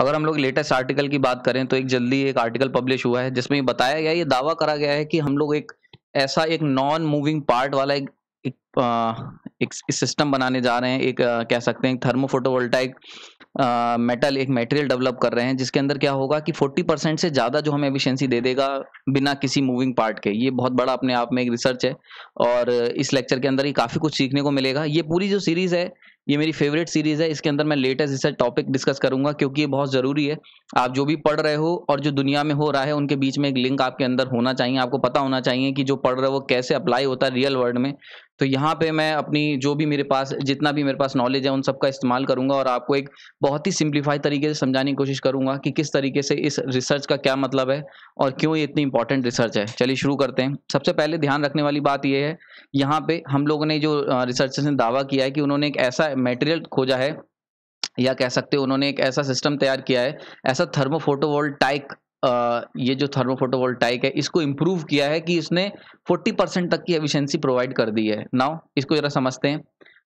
अगर हम लोग लेटेस्ट आर्टिकल की बात करें तो एक जल्दी एक आर्टिकल पब्लिश हुआ है जिसमें बताया गया ये दावा करा गया है कि हम लोग एक ऐसा एक नॉन मूविंग पार्ट वाला एक एक, एक, एक सिस्टम बनाने जा रहे हैं एक कह सकते हैं थर्मो फोटोवोल्टाइक मेटल एक मटेरियल डेवलप कर रहे हैं जिसके अंदर क्या होगा कि 40 परसेंट से ज़्यादा जो हमें एफिशिएंसी दे देगा बिना किसी मूविंग पार्ट के ये बहुत बड़ा अपने आप में एक रिसर्च है और इस लेक्चर के अंदर ही काफ़ी कुछ सीखने को मिलेगा ये पूरी जो सीरीज़ है ये मेरी फेवरेट सीरीज है इसके अंदर मैं लेटेस्ट इससे टॉपिक डिस्कस करूंगा क्योंकि ये बहुत ज़रूरी है आप जो भी पढ़ रहे हो और जो दुनिया में हो रहा है उनके बीच में एक लिंक आपके अंदर होना चाहिए आपको पता होना चाहिए कि जो पढ़ रहे हो वो कैसे अप्लाई होता है रियल वर्ल्ड में तो यहाँ पे मैं अपनी जो भी मेरे पास जितना भी मेरे पास नॉलेज है उन सबका इस्तेमाल करूंगा और आपको एक बहुत ही सिंप्लीफाई तरीके से समझाने की कोशिश करूंगा कि किस तरीके से इस रिसर्च का क्या मतलब है और क्यों ये इतनी इंपॉर्टेंट रिसर्च है चलिए शुरू करते हैं सबसे पहले ध्यान रखने वाली बात यह है यहाँ पे हम लोगों ने जो रिसर्चर्स ने दावा किया है कि उन्होंने एक ऐसा मेटेरियल खोजा है या कह सकते हो उन्होंने एक ऐसा सिस्टम तैयार किया है ऐसा थर्मोफोटोवोल्टाइक ये जो थर्मोफोटोवोल्टाइक है इसको इम्प्रूव किया है कि इसने 40 परसेंट तक की एफिशिएंसी प्रोवाइड कर दी है नाउ इसको ज़रा समझते हैं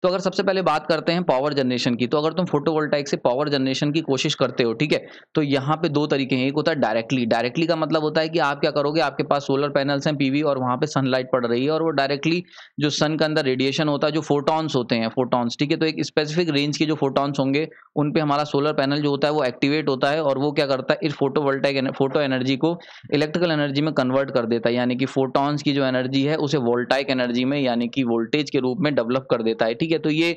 तो अगर सबसे पहले बात करते हैं पावर जनरेशन की तो अगर तुम फोटोवोल्टाइक से पावर जनरेशन की कोशिश करते हो ठीक है तो यहाँ पे दो तरीके हैं एक होता है डायरेक्टली डायरेक्टली का मतलब होता है कि आप क्या करोगे आपके पास सोलर पैनल्स हैं पीवी और वहाँ पे सनलाइट पड़ रही है और वो डायरेक्टली जो सन के अंदर रेडिएशन होता है जो फोटॉन्स होते हैं फोटॉन्स ठीक है तो एक स्पेसिफिक रेंज के जो फोटॉन्स होंगे उन पर हमारा सोलर पैनल जो होता है वो एक्टिवेट होता है और वो क्या करता है इस फोटो फोटो एनर्जी को इलेक्ट्रिकल एनर्जी में कन्वर्ट कर देता है यानी कि फोटॉन्स की जो एनर्जी है उसे वोल्टाइक एनर्जी में यानी कि वोल्टेज के रूप में डेवलप कर देता है ठीक ठीक है तो ये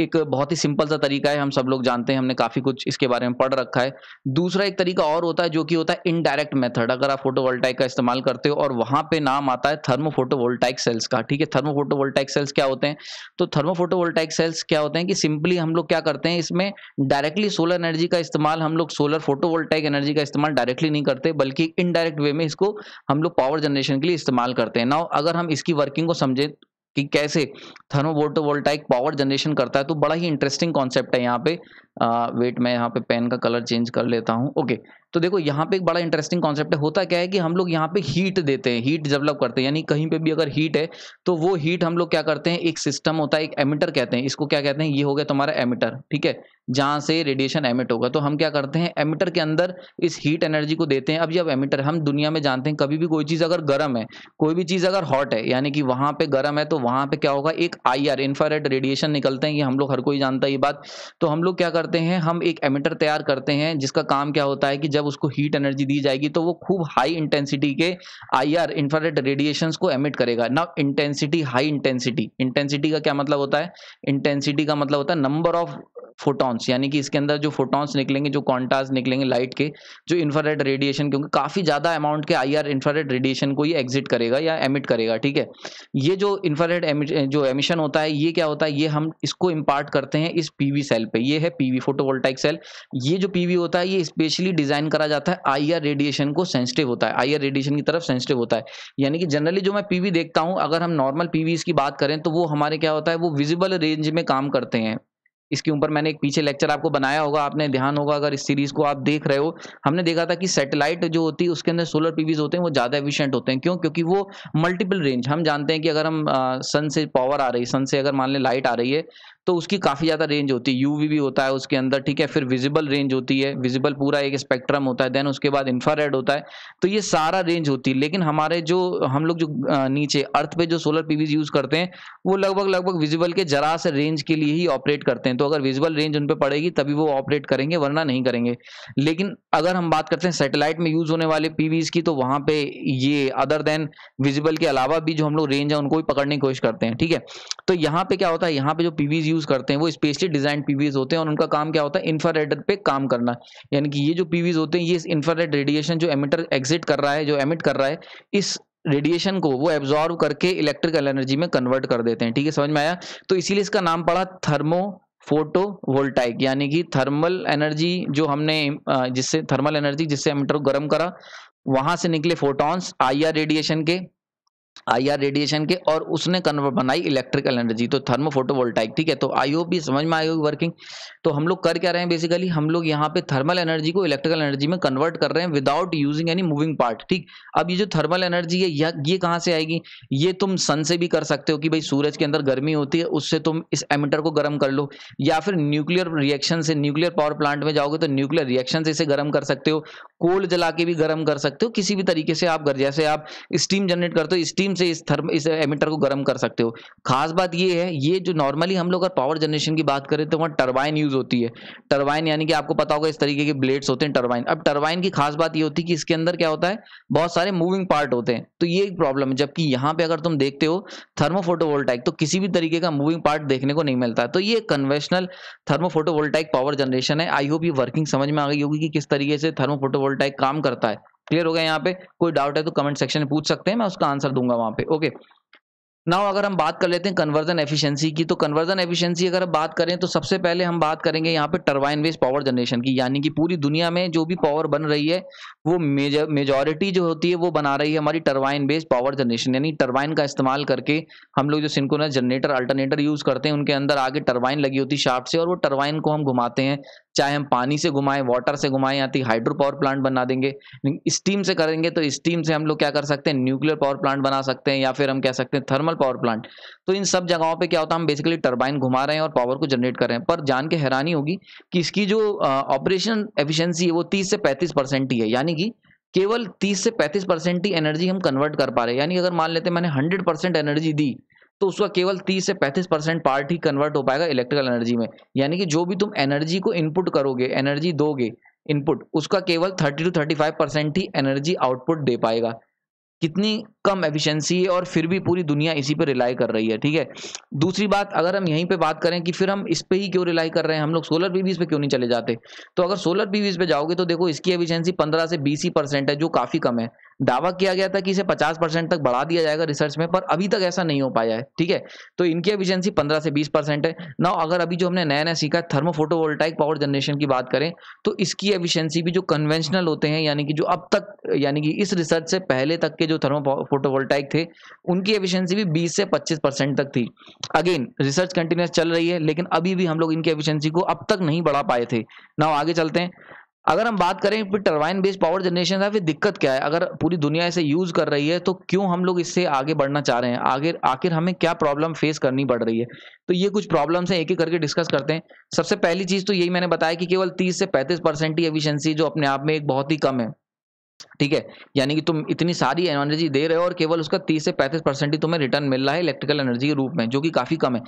एक बहुत ही सिंपल सा तरीका है हम सब लोग जानते हैं हमने काफी कुछ इसके बारे में पढ़ रखा है दूसरा एक तरीका और होता है जो कि होता है इनडायरेक्ट मेथड अगर आप फोटोवोल्टाइक का इस्तेमाल करते हो और वहां पे नाम आता है थर्मो फोटोवोल्टाइक सेल्स का ठीक है थर्मो फोटोवोल्टाइक सेल्स क्या होते हैं तो थर्मो फोटोवोल्टाइक सेल्स क्या होते हैं कि सिंपली हम लोग क्या करते हैं इसमें डायरेक्टली सोलर एनर्जी का इस्तेमाल हम लोग सोलर फोटोवोल्टाइक एनर्जी का इस्तेमाल डायरेक्टली नहीं करते बल्कि इनडायरेक्ट वे में इसको हम लोग पावर जनरेशन के लिए इस्तेमाल करते हैं ना अगर हम इसकी वर्किंग को समझे कि कैसे थर्मो पावर जनरेशन करता है तो बड़ा ही इंटरेस्टिंग कॉन्सेप्ट है यहाँ पे वेट मैं यहाँ पे पेन का कलर चेंज कर लेता हूँ ओके तो देखो यहाँ पे एक बड़ा इंटरेस्टिंग कॉन्सेप्ट है होता क्या है कि हम लोग यहाँ पे हीट देते हैं हीट डेवलप करते हैं यानी कहीं पे भी अगर हीट है तो वो हीट हम लोग क्या करते हैं एक सिस्टम होता है एक एमिटर कहते हैं इसको क्या कहते हैं ये हो गया तुम्हारा एमिटर ठीक है जहाँ से रेडिएशन एमिट होगा तो हम क्या करते हैं एमिटर के अंदर इस हीट एनर्जी को देते हैं अब जब एमिटर हम दुनिया में जानते हैं कभी भी कोई चीज़ अगर गर्म है कोई भी चीज़ अगर हॉट है यानी कि वहाँ पे गर्म है तो वहाँ पे क्या होगा एक आई आर रेडिएशन निकलते हैं ये हम लोग हर कोई जानता है ये बात तो हम लोग क्या करते करते हैं हम एक एमिटर तैयार करते हैं जिसका काम क्या होता है कि जब उसको हीट एनर्जी दी जाएगी तो वो खूब हाई इंटेंसिटी के आई आर इंफ्रारेड रेडिएशन को एमिट करेगा ना इंटेंसिटी हाई इंटेंसिटी इंटेंसिटी का क्या मतलब होता है इंटेंसिटी का मतलब होता है नंबर ऑफ फोटॉन्स यानी कि इसके अंदर जो फोटॉन्स निकलेंगे जो कॉन्टास निकलेंगे लाइट के जो इंफ्रारेड रेडिएशन क्योंकि काफ़ी ज़्यादा अमाउंट के आई आर इंफ्रारेड रेडिएशन को ये एग्जिट करेगा या एमिट करेगा ठीक है ये जो इंफ्रारेड जो एमिशन होता है ये क्या होता है ये हम इसको इम्पार्ट करते हैं इस पीवी सेल पे ये है पी पीवी फोटोवोल्टाइक सेल ये जो पीवी होता है ये स्पेशली डिजाइन करा जाता है आईआर रेडिएशन को सेंसिटिव होता है आईआर रेडिएशन की तरफ सेंसिटिव होता है यानी कि जनरली जो मैं पीवी देखता हूं अगर हम नॉर्मल पीवी की बात करें तो वो हमारे क्या होता है वो विजिबल रेंज में काम करते हैं इसके ऊपर मैंने एक पीछे लेक्चर आपको बनाया होगा आपने ध्यान होगा अगर इस सीरीज को आप देख रहे हो हमने देखा था कि सैटेलाइट जो होती है उसके अंदर सोलर पीवीज होते हैं वो ज़्यादा एफिशिएंट होते हैं क्यों क्योंकि वो मल्टीपल रेंज हम जानते हैं कि अगर हम सन से पावर आ रही है सन से अगर मान लें लाइट आ रही है तो उसकी काफ़ी ज़्यादा रेंज होती है यूवी भी होता है उसके अंदर ठीक है फिर विजिबल रेंज होती है विजिबल पूरा एक स्पेक्ट्रम होता है देन उसके बाद इंफ्रारेड होता है तो ये सारा रेंज होती है लेकिन हमारे जो हम लोग जो नीचे अर्थ पे जो सोलर पीवीज यूज़ करते हैं वो लगभग लगभग विजिबल के जरा से रेंज के लिए ही ऑपरेट करते हैं तो अगर विजिबल रेंज उन पर पड़ेगी तभी वो ऑपरेट करेंगे वरना नहीं करेंगे लेकिन अगर हम बात करते हैं सेटेलाइट में यूज़ होने वाले पीवीज की तो वहाँ पे ये अदर देन विजिबल के अलावा भी जो हम लोग रेंज है उनको भी पकड़ने की कोशिश करते हैं ठीक है तो यहाँ पे क्या होता है यहाँ पे जो पीवीज यूज़ करते हैं वो स्पेशली डिजाइन पीवीज होते हैं और उनका काम क्या होता है इन्फ्रारेड पे काम करना यानी कि ये जो पीवीज होते हैं ये इस इन्फ्रारेड रेडिएशन जो एमिटर एग्जिट कर रहा है जो एमिट कर रहा है इस रेडिएशन को वो एब्जॉर्व करके इलेक्ट्रिकल एनर्जी में कन्वर्ट कर देते हैं ठीक है समझ में आया तो इसीलिए इसका नाम पड़ा थर्मो फोटो वोल्टाइक यानी कि थर्मल एनर्जी जो हमने जिससे थर्मल एनर्जी जिससे एमिटर को गर्म करा वहां से निकले फोटॉन्स आईआर रेडिएशन के आईआर रेडिएशन के और उसने कन्वर्ट बनाई इलेक्ट्रिकल एनर्जी तो थर्मो फोटोवोल्टाइक ठीक है तो आई होप भी समझ में आई होगी वर्किंग तो हम लोग कर क्या रहे हैं बेसिकली हम लोग यहाँ पे थर्मल एनर्जी को इलेक्ट्रिकल एनर्जी में कन्वर्ट कर रहे हैं without using any moving part ठीक अब ये जो थर्मल एनर्जी है ये कहाँ से आएगी ये तुम सन से भी कर सकते हो कि भाई सूरज के अंदर गर्मी होती है उससे तुम इस एमिटर को गर्म कर लो या फिर न्यूक्लियर रिएक्शन से न्यूक्लियर पावर प्लांट में जाओगे तो न्यूक्लियर रिएक्शन से इसे गर्म कर सकते हो कोल जला के भी गर्म कर सकते हो किसी भी तरीके से आप जैसे आप स्टीम जनरेट करते हो स्टीम स्टीम से इस थर्म इस एमिटर को गर्म कर सकते हो खास बात ये है ये जो नॉर्मली हम लोग अगर पावर जनरेशन की बात करें तो वहाँ टर्बाइन यूज होती है टर्बाइन यानी कि आपको पता होगा इस तरीके के ब्लेड्स होते हैं टर्बाइन अब टर्बाइन की खास बात ये होती है कि इसके अंदर क्या होता है बहुत सारे मूविंग पार्ट होते हैं तो ये एक प्रॉब्लम है जबकि यहाँ पे अगर तुम देखते हो थर्मो थर्मोफोटोवोल्टाइक तो किसी भी तरीके का मूविंग पार्ट देखने को नहीं मिलता तो ये कन्वेशनल थर्मोफोटोवोल्टाइक पावर जनरेशन है आई होप ये वर्किंग समझ में आ गई होगी कि किस तरीके से थर्मो थर्मोफोटोवोल्टाइक काम करता है क्लियर हो गया यहाँ पे कोई डाउट है तो कमेंट सेक्शन में पूछ सकते हैं मैं उसका आंसर दूंगा वहां पे ओके नाउ अगर हम बात कर लेते हैं कन्वर्जन एफिशिएंसी की तो कन्वर्जन एफिशिएंसी अगर हम बात करें तो सबसे पहले हम बात करेंगे यहाँ पे टर्बाइन बेस्ड पावर जनरेशन की यानी कि पूरी दुनिया में जो भी पावर बन रही है वो मेजोरिटी जो होती है वो बना रही है हमारी टर्बाइन बेस्ड पावर जनरेशन यानी टर्बाइन का इस्तेमाल करके हम लोग जो सिंकोनस जनरेटर अल्टरनेटर यूज करते हैं उनके अंदर आगे टर्बाइन लगी होती है शार्ट से और वो टर्बाइन को हम घुमाते हैं चाहे हम पानी से घुमाएं वाटर से घुमाएं या तो हाइड्रो पावर प्लांट बना देंगे स्टीम से करेंगे तो स्टीम से हम लोग क्या कर सकते हैं न्यूक्लियर पावर प्लांट बना सकते हैं या फिर हम कह सकते हैं थर्मल पावर प्लांट तो इन सब जगहों पे क्या होता है हम बेसिकली टर्बाइन घुमा रहे हैं और पावर को जनरेट कर रहे हैं पर जान के हैरानी होगी कि इसकी जो ऑपरेशन एफिशियंसी है वो तीस से पैंतीस परसेंट ही है यानी कि केवल तीस से पैंतीस परसेंट ही एनर्जी हम कन्वर्ट कर पा रहे हैं यानी अगर मान लेते हैं मैंने हंड्रेड परसेंट एनर्जी दी तो उसका केवल 30 से 35 परसेंट पार्ट ही कन्वर्ट हो पाएगा इलेक्ट्रिकल एनर्जी में यानी कि जो भी तुम एनर्जी को इनपुट करोगे एनर्जी दोगे इनपुट उसका केवल 30 टू 35 परसेंट ही एनर्जी आउटपुट दे पाएगा कितनी कम एफिशिएंसी है और फिर भी पूरी दुनिया इसी पर रिलाई कर रही है ठीक है दूसरी बात अगर हम यहीं पे बात करें कि फिर हम इस पे ही क्यों रिलाई कर रहे हैं हम लोग सोलर पीवीज पे क्यों नहीं चले जाते तो अगर सोलर पीवीज पे जाओगे तो देखो इसकी एफिशियंसी पंद्रह से 20 परसेंट है जो काफ़ी कम है दावा किया गया था कि इसे 50 परसेंट तक बढ़ा दिया जाएगा रिसर्च में पर अभी तक ऐसा नहीं हो पाया है ठीक है तो इनकी एफिशिएंसी 15 से 20 परसेंट है ना अगर अभी जो हमने नया नया सीखा है थर्मोफोटोवोल्टाइक पावर जनरेशन की बात करें तो इसकी एफिशिएंसी भी जो कन्वेंशनल होते हैं यानी कि जो अब तक यानी कि इस रिसर्च से पहले तक के जो थर्मो फोटोवोल्टाइक थे उनकी एफिशिएंसी भी 20 से 25 परसेंट तक थी अगेन रिसर्च कंटिन्यूस चल रही है लेकिन अभी भी हम लोग इनकी एफिशिएंसी को अब तक नहीं बढ़ा पाए थे ना आगे चलते हैं अगर हम बात करें फिर टर्बाइन बेस्ड पावर जनरेशन का फिर दिक्कत क्या है अगर पूरी दुनिया इसे यूज कर रही है तो क्यों हम लोग इससे आगे बढ़ना चाह रहे हैं आगे आखिर हमें क्या प्रॉब्लम फेस करनी पड़ रही है तो ये कुछ प्रॉब्लम्स हैं एक एक करके डिस्कस करते हैं सबसे पहली चीज़ तो यही मैंने बताया कि केवल तीस से पैंतीस परसेंट ही एफिशियंसी जो अपने आप में एक बहुत ही कम है ठीक है यानी कि तुम इतनी सारी एनर्जी दे रहे हो और केवल उसका 30 से 35 परसेंट ही तुम्हें रिटर्न मिल रहा है इलेक्ट्रिकल एनर्जी के रूप में जो कि काफी कम है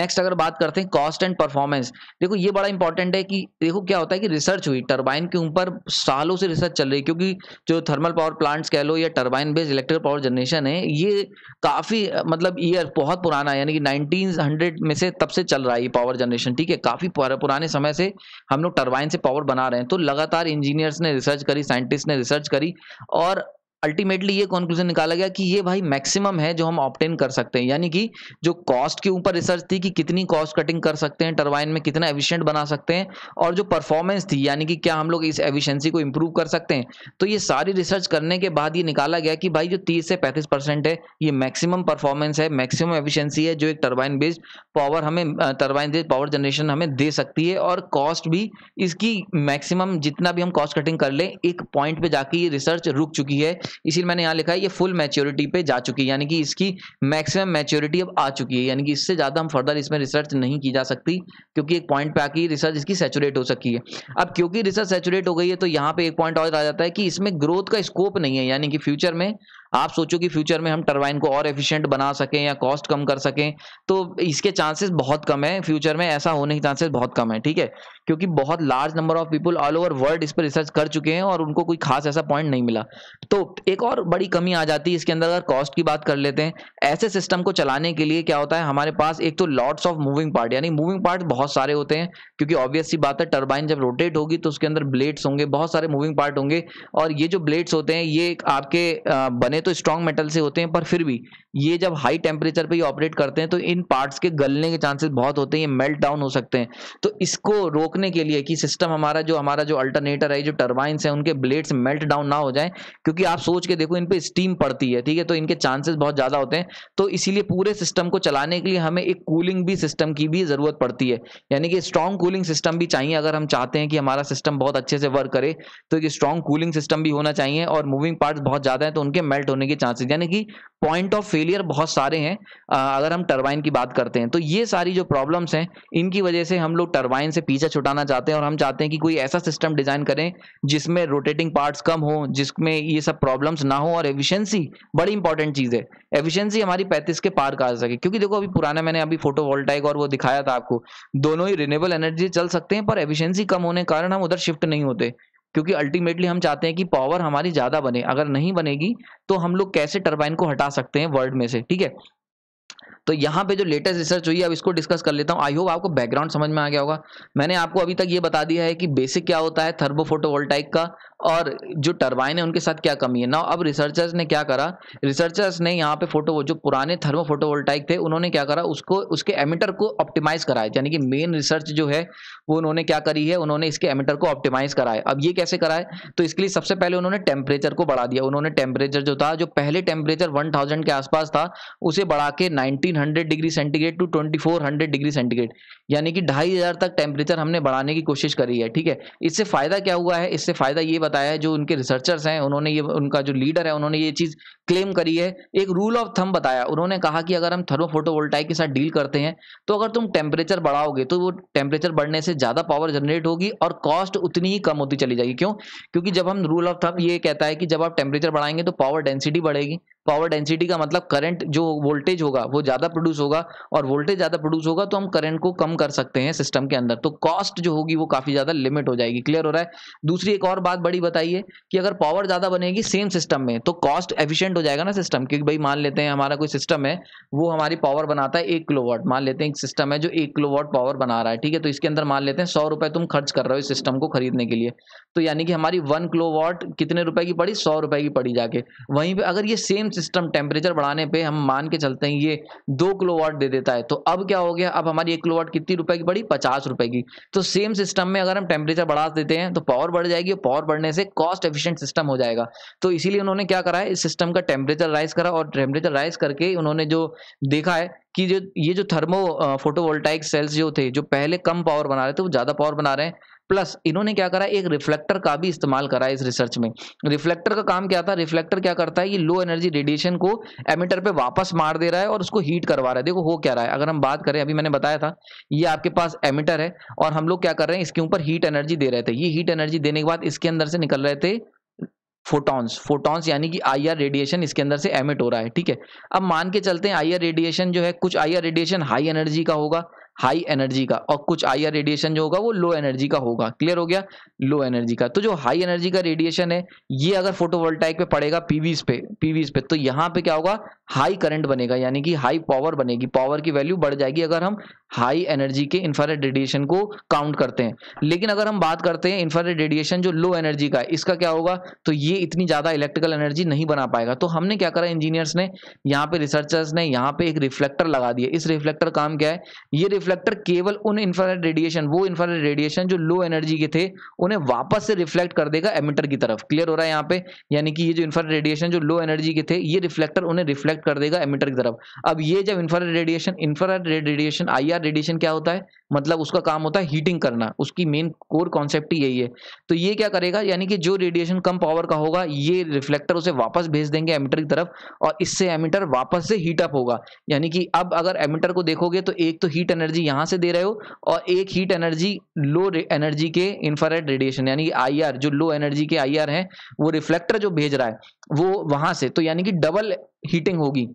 नेक्स्ट अगर बात करते हैं कॉस्ट एंड परफॉर्मेंस देखो ये बड़ा इंपॉर्टेंट है कि देखो क्या होता है कि रिसर्च हुई टर्बाइन के ऊपर सालों से रिसर्च चल रही है क्योंकि जो थर्मल पावर प्लांट्स कह लो या turbine based electrical power generation है ये काफी मतलब ईयर बहुत पुराना है यानी कि नाइनटीन में से तब से चल रहा है ये पावर जनरेशन ठीक है काफी पुराने समय से हम लोग टर्बाइन से पावर बना रहे हैं तो लगातार इंजीनियर्स ने रिसर्च करी साइंटिस्ट ने रिसर्च करी और अल्टीमेटली ये कंक्लूजन निकाला गया कि ये भाई मैक्सिमम है जो हम ऑप्टेन कर सकते हैं यानी कि जो कॉस्ट के ऊपर रिसर्च थी कि कितनी कॉस्ट कटिंग कर सकते हैं टरबाइन में कितना एफिशिएंट बना सकते हैं और जो परफॉर्मेंस थी यानी कि क्या हम लोग इस एफिशिएंसी को इम्प्रूव कर सकते हैं तो ये सारी रिसर्च करने के बाद ये निकाला गया कि भाई जो तीस से पैंतीस परसेंट है ये मैक्सिमम परफॉर्मेंस है मैक्सिमम एफिशियंसी है जो एक टर्बाइन बेस्ड पावर हमें टर्बाइन बेस्ड पावर जनरेशन हमें दे सकती है और कॉस्ट भी इसकी मैक्सिमम जितना भी हम कॉस्ट कटिंग कर लें एक पॉइंट पे जाके ये रिसर्च रुक चुकी है इसीलिए मैंने यहाँ लिखा है ये फुल मैच्योरिटी पे जा चुकी है यानी कि इसकी मैक्सिमम मैच्योरिटी अब आ चुकी है यानी कि इससे ज़्यादा हम फर्दर इसमें रिसर्च नहीं की जा सकती क्योंकि एक पॉइंट पे आके रिसर्च इसकी सेचुरेट हो सकी है अब क्योंकि रिसर्च सेचुरेट हो गई है तो यहाँ पे एक पॉइंट और आ जाता है कि इसमें ग्रोथ का स्कोप नहीं है यानी कि फ्यूचर में आप सोचो कि फ्यूचर में हम टरबाइन को और एफिशिएंट बना सकें या कॉस्ट कम कर सकें तो इसके चांसेस बहुत कम है फ्यूचर में ऐसा होने के चांसेस बहुत कम है ठीक है क्योंकि बहुत large number of people all over world इस पर रिसर्च कर चुके हैं और उनको कोई खास ऐसा पॉइंट नहीं मिला तो एक और बड़ी कमी आ जाती है इसके अंदर अगर कॉस्ट की बात कर लेते हैं ऐसे सिस्टम को चलाने के लिए क्या होता है हमारे पास एक तो लॉट्स ऑफ मूविंग पार्ट यानी मूविंग पार्ट बहुत सारे होते हैं क्योंकि ऑब्वियसली बात है टर्बाइन जब रोटेट होगी तो उसके अंदर ब्लेड्स होंगे बहुत सारे मूविंग पार्ट होंगे और ये जो ब्लेड्स होते हैं ये आपके बने तो तो स्ट्रॉन्ग मेटल से होते हैं पर फिर भी ये जब हाई टेम्परेचर पे ऑपरेट करते हैं तो इन पार्ट्स के गलने के चांसेस बहुत होते हैं मेल्ट डाउन हो सकते हैं तो इसको रोकने के लिए कि सिस्टम हमारा जो हमारा जो अल्टरनेटर है जो टर्बाइंस है उनके ब्लेड्स मेल्ट डाउन ना हो जाए क्योंकि आप सोच के देखो इन पर स्टीम पड़ती है ठीक है तो इनके चांसेस बहुत ज़्यादा होते हैं तो इसीलिए पूरे सिस्टम को चलाने के लिए हमें एक कूलिंग भी सिस्टम की भी ज़रूरत पड़ती है यानी कि स्ट्रॉन्ग कूलिंग सिस्टम भी चाहिए अगर हम चाहते हैं कि हमारा सिस्टम बहुत अच्छे से वर्क करे तो एक स्ट्रॉन्ग कूलिंग सिस्टम भी होना चाहिए और मूविंग पार्ट्स बहुत ज़्यादा है तो उनके मेल्ट डिफॉल्ट होने के चांसेस यानी कि पॉइंट ऑफ फेलियर बहुत सारे हैं अगर हम टरबाइन की बात करते हैं तो ये सारी जो प्रॉब्लम्स हैं इनकी वजह से हम लोग टरबाइन से पीछे छुटाना चाहते हैं और हम चाहते हैं कि कोई ऐसा सिस्टम डिजाइन करें जिसमें रोटेटिंग पार्ट्स कम हो जिसमें ये सब प्रॉब्लम्स ना हो और एफिशिएंसी बड़ी इंपॉर्टेंट चीज है एफिशिएंसी हमारी पैंतीस के पार का आ सके क्योंकि देखो अभी पुराना मैंने अभी फोटो और वो दिखाया था आपको दोनों ही रिनेबल एनर्जी चल सकते हैं पर एफिशिएंसी कम होने के कारण हम उधर शिफ्ट नहीं होते क्योंकि अल्टीमेटली हम चाहते हैं कि पावर हमारी ज़्यादा बने अगर नहीं बनेगी तो हम लोग कैसे टर्बाइन को हटा सकते हैं वर्ल्ड में से ठीक है तो यहाँ पे जो लेटेस्ट रिसर्च हुई है अब इसको डिस्कस कर लेता हूँ आई होप आपको बैकग्राउंड समझ में आ गया होगा मैंने आपको अभी तक ये बता दिया है कि बेसिक क्या होता है थर्मो फोटोवोल्टाइक का और जो टर्बाइन है उनके साथ क्या कमी है ना अब रिसर्चर्स ने क्या करा रिसर्चर्स ने यहाँ पे फोटो जो पुराने थर्मो फोटोवोल्टाइक थे उन्होंने क्या करा उसको उसके एमिटर को ऑप्टिमाइज कराया यानी कि मेन रिसर्च जो है वो उन्होंने क्या करी है उन्होंने इसके एमिटर को ऑप्टिमाइज कराया अब ये कैसे कराए तो इसके लिए सबसे पहले उन्होंने टेम्परेचर को बढ़ा दिया उन्होंने टेम्परेचर जो था जो पहले टेम्परेचर वन थाउजेंड के आसपास था उसे बढ़ा के nineteen hundred degree centigrade to twenty four hundred degree centigrade यानी कि ढाई हजार तक टेम्परेचर हमने बढ़ाने की कोशिश करी है ठीक है इससे फायदा क्या हुआ है इससे फायदा ये बताया है जो उनके रिसर्चर्स हैं उन्होंने ये उनका जो लीडर है उन्होंने ये चीज़ क्लेम करी है एक रूल ऑफ थम बताया उन्होंने कहा कि अगर हम थर्मोफोटोवोल्टाइक के साथ डील करते हैं तो अगर तुम टेम्परेचर बढ़ाओगे तो वो टेम्परेचर बढ़ने से ज़्यादा पावर जनरेट होगी और कॉस्ट उतनी ही कम होती चली जाएगी क्यों क्योंकि जब हम रूल ऑफ थम ये कहता है कि जब आप टेम्परेचर बढ़ाएंगे तो पावर डेंसिटी बढ़ेगी पावर डेंसिटी का मतलब करंट जो वोल्टेज होगा वो ज़्यादा प्रोड्यूस होगा और वोल्टेज ज़्यादा प्रोड्यूस होगा तो हम करंट को कम कर सकते हैं सिस्टम के अंदर तो कॉस्ट जो होगी वो काफ़ी ज़्यादा लिमिट हो जाएगी क्लियर हो रहा है दूसरी एक और बात बड़ी बताइए कि अगर पावर ज़्यादा बनेगी सेम सिस्टम में तो कॉस्ट एफिशियंट हो जाएगा ना सिस्टम क्योंकि भाई मान लेते हैं हमारा कोई सिस्टम है वो हमारी पावर बनाता है एक किलो मान लेते हैं एक सिस्टम है जो एक किलो पावर बना रहा है ठीक है तो इसके अंदर मान लेते हैं सौ तुम खर्च कर रहे हो इस सिस्टम को खरीदने के लिए तो यानी कि हमारी वन किलो कितने रुपए की पड़ी सौ रुपए की पड़ी जाके वहीं पर अगर ये सेम सिस्टम टेम्परेचर बढ़ाने पे हम मान के चलते हैं ये दो किलो वाट दे देता है तो अब क्या हो गया अब हमारी एक किलो वाट कितनी रुपए की बढ़ी पचास रुपए की तो सेम सिस्टम में अगर हम टेम्परेचर बढ़ा देते हैं तो पावर बढ़ जाएगी और पावर बढ़ने से कॉस्ट एफिशिएंट सिस्टम हो जाएगा तो इसीलिए उन्होंने क्या करा है इस सिस्टम का टेम्परेचर राइज करा और टेम्परेचर राइज करके उन्होंने जो देखा है कि जो ये जो थर्मो फोटोवोल्टाइक सेल्स जो थे जो पहले कम पावर बना रहे थे वो ज़्यादा पावर बना रहे हैं प्लस इन्होंने क्या करा एक रिफ्लेक्टर का भी इस्तेमाल करा इस रिसर्च में रिफ्लेक्टर का काम क्या था रिफ्लेक्टर क्या करता है ये लो एनर्जी रेडिएशन को एमिटर पे वापस मार दे रहा है और उसको हीट करवा रहा है देखो हो क्या रहा है अगर हम बात करें अभी मैंने बताया था ये आपके पास एमिटर है और हम लोग क्या कर रहे हैं इसके ऊपर हीट एनर्जी दे रहे थे ये हीट एनर्जी देने के बाद इसके अंदर से निकल रहे थे फोटॉन्स फोटॉन्स यानी कि आर रेडिएशन इसके अंदर से एमिट हो रहा है ठीक है अब मान के चलते हैं आर रेडिएशन जो है कुछ आर रेडिएशन हाई एनर्जी का होगा हाई एनर्जी का और कुछ आई रेडिएशन जो होगा वो लो एनर्जी का होगा क्लियर हो गया लो एनर्जी का तो जो हाई एनर्जी का रेडिएशन है ये अगर फोटोवोल्टाइक पे पड़ेगा पीवीस पे पीवीस पे तो यहाँ पे क्या होगा हाई करंट बनेगा यानी कि हाई पावर बनेगी पावर की वैल्यू बढ़ जाएगी अगर हम हाई एनर्जी के इंफ्रारेड रेडिएशन को काउंट करते हैं लेकिन अगर हम बात करते हैं इंफ्रारेड रेडिएशन जो लो एनर्जी का है इसका क्या होगा तो ये इतनी ज़्यादा इलेक्ट्रिकल एनर्जी नहीं बना पाएगा तो हमने क्या करा इंजीनियर्स ने यहाँ पे रिसर्चर्स ने यहाँ पे एक रिफ्लेक्टर लगा दिया इस रिफ्लेक्टर काम क्या है ये रिफ्लेक्टर केवल उन इंफ्रारेड रेडिएशन वो इंफ्रारेड रेडिएशन जो लो एनर्जी के थे उन्हें वापस से रिफ्लेक्ट कर देगा एमिटर की तरफ क्लियर हो रहा है यहाँ पे यानी कि ये जो इंफ्रारेड रेडिएशन जो लो एनर्जी के थे ये रिफ्लेक्टर उन्हें रिफ्लेक्ट कर देगा एमिटर की तरफ अब ये जब infrared radiation infrared radiation I radiation क्या होता है मतलब उसका काम होता है हीटिंग करना उसकी मेन कोर कॉन्सेप्ट ही यही है तो ये क्या करेगा यानी कि जो रेडिएशन कम पावर का होगा ये रिफ्लेक्टर उसे वापस भेज देंगे एमिटर की तरफ और इससे एमिटर वापस से हीटअप होगा यानी कि अब अगर एमिटर को देखोगे तो एक तो हीट एनर्जी एनर्जी यहां से दे रहे हो और एक हीट एनर्जी लो एनर्जी के इंफ्रारेड रेडिएशन यानी आई आर जो लो एनर्जी के आई आर है वो रिफ्लेक्टर जो भेज रहा है वो वहां से तो यानी कि डबल हीटिंग होगी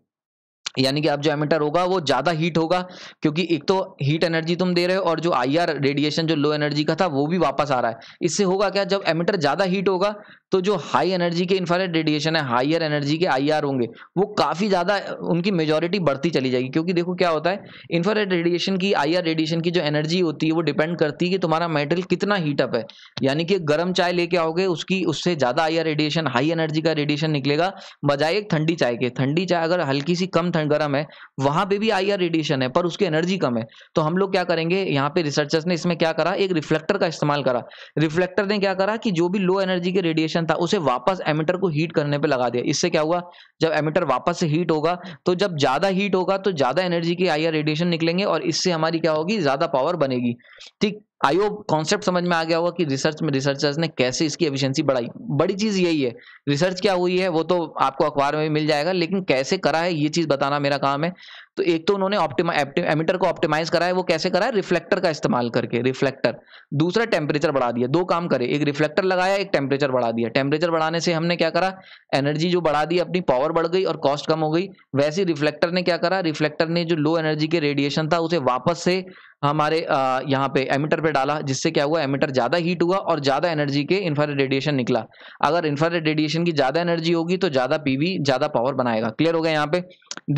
यानी कि अब जो एमिटर होगा वो ज़्यादा हीट होगा क्योंकि एक तो हीट एनर्जी तुम दे रहे हो और जो आईआर रेडिएशन जो लो एनर्जी का था वो भी वापस आ रहा है इससे होगा क्या जब एमिटर ज़्यादा हीट होगा तो जो हाई एनर्जी के इंफ्रारेड रेडिएशन है हाईर एनर्जी के आईआर होंगे वो काफ़ी ज़्यादा उनकी मेजोरिटी बढ़ती चली जाएगी क्योंकि देखो क्या होता है इंफ्रारेड रेडिएशन की आई रेडिएशन की जो एनर्जी होती है वो डिपेंड करती है कि तुम्हारा मेटल कितना हीटअप है यानी कि गर्म चाय लेके आओगे उसकी उससे ज़्यादा आई रेडिएशन हाई एनर्जी का रेडिएशन निकलेगा बजाय एक ठंडी चाय के ठंडी चाय अगर हल्की सी कम परसेंट गर्म है वहां पे भी आईआर रेडिएशन है पर उसकी एनर्जी कम है तो हम लोग क्या करेंगे यहाँ पे रिसर्चर्स ने इसमें क्या करा एक रिफ्लेक्टर का इस्तेमाल करा रिफ्लेक्टर ने क्या करा कि जो भी लो एनर्जी के रेडिएशन था उसे वापस एमिटर को हीट करने पर लगा दिया इससे क्या हुआ जब एमिटर वापस से हीट होगा तो जब ज्यादा हीट होगा तो ज्यादा एनर्जी के आई रेडिएशन निकलेंगे और इससे हमारी क्या होगी ज्यादा पावर बनेगी ठीक आई होप कॉन्सेप्ट समझ में आ गया होगा कि रिसर्च में रिसर्चर्स ने कैसे इसकी एफिशिएंसी बढ़ाई बड़ी चीज यही है रिसर्च क्या हुई है वो तो आपको अखबार में भी मिल जाएगा लेकिन कैसे करा है ये चीज बताना मेरा काम है तो एक तो उन्होंने एमिटर को ऑप्टिमाइज करा है वो कैसे करा है रिफ्लेक्टर का इस्तेमाल करके रिफ्लेक्टर दूसरा टेम्परेचर बढ़ा दिया दो काम करे एक रिफ्लेक्टर लगाया एक टेम्परेचर बढ़ा दिया टेम्परेचर बढ़ाने से हमने क्या करा एनर्जी जो बढ़ा दी अपनी पावर बढ़ गई और कॉस्ट कम हो गई वैसे रिफ्लेक्टर ने क्या करा रिफ्लेक्टर ने जो लो एनर्जी के रेडिएशन था उसे वापस से हमारे यहाँ पे एमिटर पे डाला जिससे क्या हुआ एमिटर ज़्यादा हीट हुआ और ज़्यादा एनर्जी के इंफ्रारेड रेडिएशन निकला अगर इंफ्रारेड रेडिएशन की ज़्यादा एनर्जी होगी तो ज़्यादा पीवी ज़्यादा पावर बनाएगा क्लियर हो गया यहाँ पे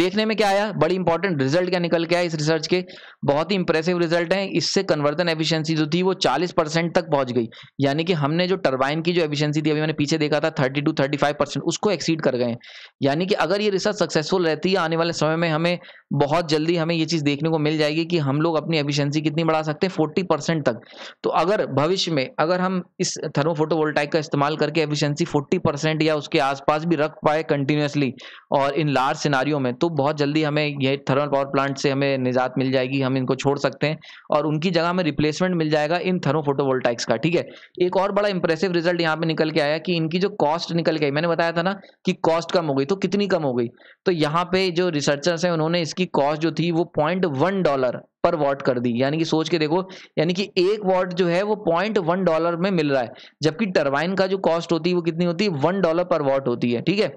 देखने में क्या आया बड़ी इंपॉर्टेंट रिजल्ट क्या निकल के आया इस रिसर्च के बहुत ही इंप्रेसिव रिजल्ट है इससे कन्वर्जन एफिशियंसी जो थी वो चालीस परसेंट तक पहुंच गई यानी कि हमने जो टर्बाइन की जो एफिशियंसी थी अभी मैंने पीछे देखा था थर्टी टू थर्टी परसेंट उसको एक्सीड कर गए यानी कि अगर ये रिसर्च सक्सेसफुल रहती है आने वाले समय में हमें बहुत जल्दी हमें ये चीज़ देखने को मिल जाएगी कि हम लोग अपनी एफिशिएंसी कितनी बढ़ा सकते हैं फोर्टी परसेंट तक तो अगर भविष्य में अगर हम इस थर्मो फोटोवोल्टाइक का इस्तेमाल करके एफिशिएंसी फोर्टी परसेंट या उसके आसपास भी रख पाए कंटिन्यूसली और इन लार्ज सिनारियों में तो बहुत जल्दी हमें यह थर्मल पावर प्लांट से हमें निजात मिल जाएगी हम इनको छोड़ सकते हैं और उनकी जगह हमें रिप्लेसमेंट मिल जाएगा इन थर्मो फोटोवोल्टाइक्स का ठीक है एक और बड़ा इंप्रेसिव रिजल्ट यहाँ पे निकल के आया कि इनकी जो कॉस्ट निकल के आई मैंने बताया था ना कि कॉस्ट कम हो गई तो कितनी कम हो गई तो यहाँ पे जो रिसर्चर्स हैं उन्होंने इसकी की कॉस्ट जो थी वो point one dollar per watt कर दी यानी कि सोच के देखो यानी कि एक वॉट जो है वो पॉइंट वन डॉलर में मिल रहा है जबकि टर्बाइन का जो कॉस्ट होती है वो कितनी होती है वन डॉलर पर वॉट होती है ठीक है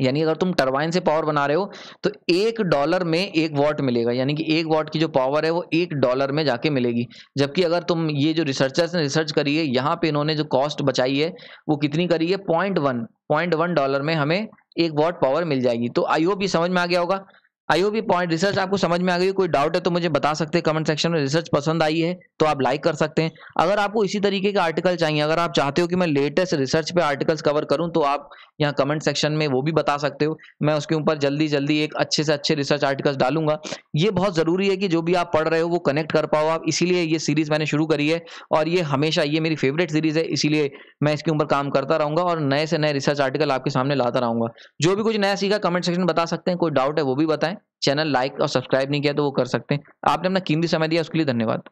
यानी अगर तुम टर्बाइन से पावर बना रहे हो तो एक डॉलर में एक वॉट मिलेगा यानी कि एक वॉट की जो पावर है वो एक डॉलर में जाके मिलेगी जबकि अगर तुम ये जो रिसर्चर्स ने रिसर्च करी है यहाँ पे इन्होंने जो कॉस्ट बचाई है वो कितनी करी है point one point one dollar में हमें एक वॉट पावर मिल जाएगी तो आई होप ये समझ में आ गया होगा आई होप ये पॉइंट रिसर्च आपको समझ में आ गई कोई डाउट है तो मुझे बता सकते हैं कमेंट सेक्शन में रिसर्च पसंद आई है तो आप लाइक कर सकते हैं अगर आपको इसी तरीके के आर्टिकल चाहिए अगर आप चाहते हो कि मैं लेटेस्ट रिसर्च पे आर्टिकल्स कवर करूं तो आप यहाँ कमेंट सेक्शन में वो भी बता सकते हो मैं उसके ऊपर जल्दी जल्दी एक अच्छे से अच्छे रिसर्च आर्टिकल्स डालूंगा ये बहुत ज़रूरी है कि जो भी आप पढ़ रहे हो वो कनेक्ट कर पाओ आप इसीलिए ये सीरीज़ मैंने शुरू करी है और ये हमेशा ये मेरी फेवरेट सीरीज़ है इसीलिए मैं इसके ऊपर काम करता रहूंगा और नए से नए रिसर्च आर्टिकल आपके सामने लाता रहूंगा जो भी कुछ नया सीखा कमेंट सेक्शन बता सकते हैं कोई डाउट है वो भी बताएं चैनल लाइक और सब्सक्राइब नहीं किया तो वो कर सकते हैं आपने अपना कीमती समय दिया उसके लिए धन्यवाद